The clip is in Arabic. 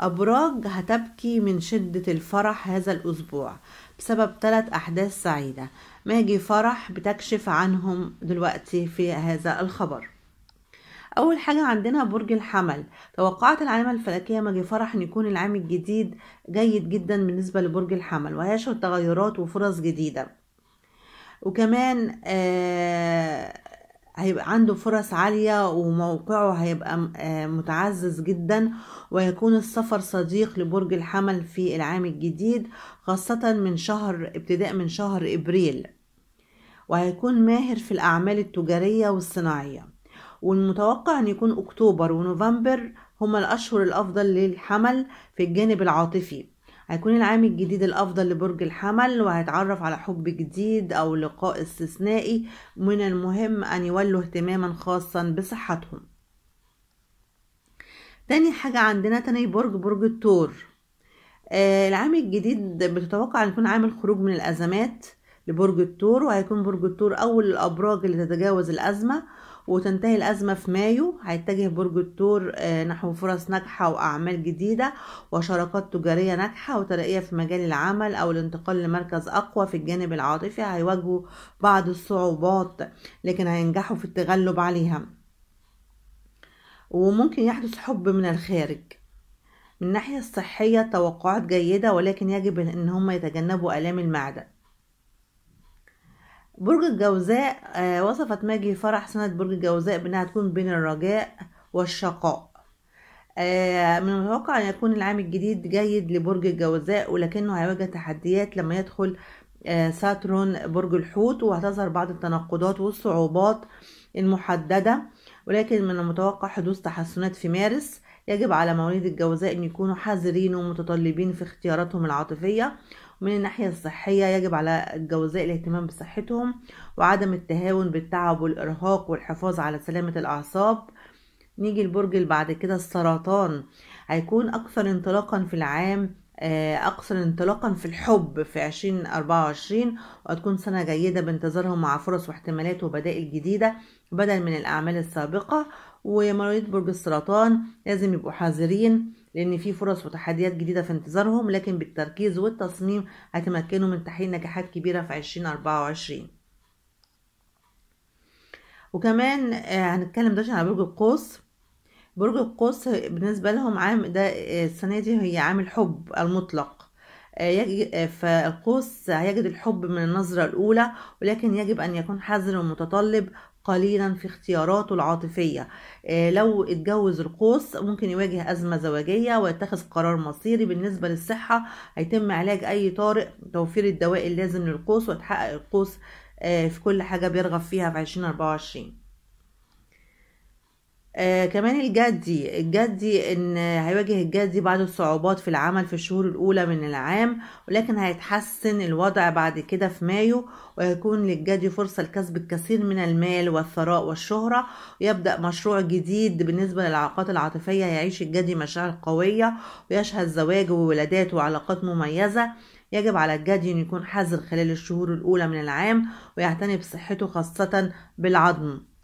أبراج هتبكي من شدة الفرح هذا الأسبوع بسبب ثلاث أحداث سعيدة ماجي فرح بتكشف عنهم دلوقتي في هذا الخبر أول حاجة عندنا برج الحمل توقعت العلامة الفلكية ماجي فرح أن يكون العام الجديد جيد جدا بالنسبة لبرج الحمل وهيشهد تغيرات وفرص جديدة وكمان آه هيبقى عنده فرص عالية وموقعه هيبقى آه، متعزز جدا ويكون السفر صديق لبرج الحمل في العام الجديد خاصة من شهر ابتداء من شهر إبريل وهيكون ماهر في الأعمال التجارية والصناعية والمتوقع أن يكون أكتوبر ونوفمبر هما الأشهر الأفضل للحمل في الجانب العاطفي هيكون العام الجديد الأفضل لبرج الحمل وهيتعرف على حب جديد أو لقاء استثنائي من المهم أن يولوا اهتماما خاصا بصحتهم تاني حاجة عندنا تاني برج برج التور آه العام الجديد بتتوقع أن يكون عام الخروج من الأزمات لبرج الثور وهيكون برج الثور أول الأبراج اللي تتجاوز الأزمة وتنتهي الأزمة في مايو هيتجه برج الثور آه، نحو فرص ناجحة وأعمال جديدة وشراكات تجارية ناجحة وترقية في مجال العمل أو الانتقال لمركز أقوى في الجانب العاطفي هيواجهوا بعض الصعوبات لكن هينجحوا في التغلب عليها وممكن يحدث حب من الخارج من الناحية الصحية توقعات جيدة ولكن يجب ان هم يتجنبوا آلام المعدة برج الجوزاء آه، وصفت ماجي فرح سنة برج الجوزاء بأنها تكون بين الرجاء والشقاء آه، من المتوقع أن يكون العام الجديد جيد لبرج الجوزاء ولكنه هيواجه تحديات لما يدخل آه، ساترون برج الحوت وهتظهر بعض التناقضات والصعوبات المحددة ولكن من المتوقع حدوث تحسنات في مارس يجب على مواليد الجوزاء أن يكونوا حذرين ومتطلبين في اختياراتهم العاطفية ومن الناحية الصحية يجب على الجوزاء الاهتمام بصحتهم وعدم التهاون بالتعب والإرهاق والحفاظ على سلامة الأعصاب نيجي البرج بعد كده السرطان هيكون أكثر انطلاقا في العام آه، أقصر انطلاقا في الحب في 2024 وهتكون سنة جيدة بانتظارهم مع فرص واحتمالات وبدائل جديدة بدل من الأعمال السابقة ومريض برج السرطان لازم يبقوا حذرين لأن في فرص وتحديات جديدة في انتظارهم لكن بالتركيز والتصميم هتمكنوا من تحقيق نجاحات كبيرة في 2024 وكمان آه، هنتكلم دلوقتي على برج القوس برج القوس بالنسبة لهم عام ده السنة دي هي عام الحب المطلق آه، آه، فالقوس هيجد الحب من النظرة الأولى ولكن يجب أن يكون حذر ومتطلب قليلا في اختياراته العاطفية آه، لو اتجوز القوس ممكن يواجه أزمة زواجية ويتخذ قرار مصيري بالنسبة للصحة هيتم علاج أي طارئ توفير الدواء اللازم للقوس وتحقق القوس في كل حاجة بيرغب فيها في 2024 آه كمان الجدي الجدي ان هيواجه الجدي بعض الصعوبات في العمل في الشهور الاولى من العام ولكن هيتحسن الوضع بعد كده في مايو ويكون للجدي فرصه لكسب الكثير من المال والثراء والشهره ويبدا مشروع جديد بالنسبه للعلاقات العاطفيه هيعيش الجدي مشاعر قويه ويشهد زواج وولادات وعلاقات مميزه يجب على الجدي أن يكون حذر خلال الشهور الأولى من العام ويعتني بصحته خاصة بالعظم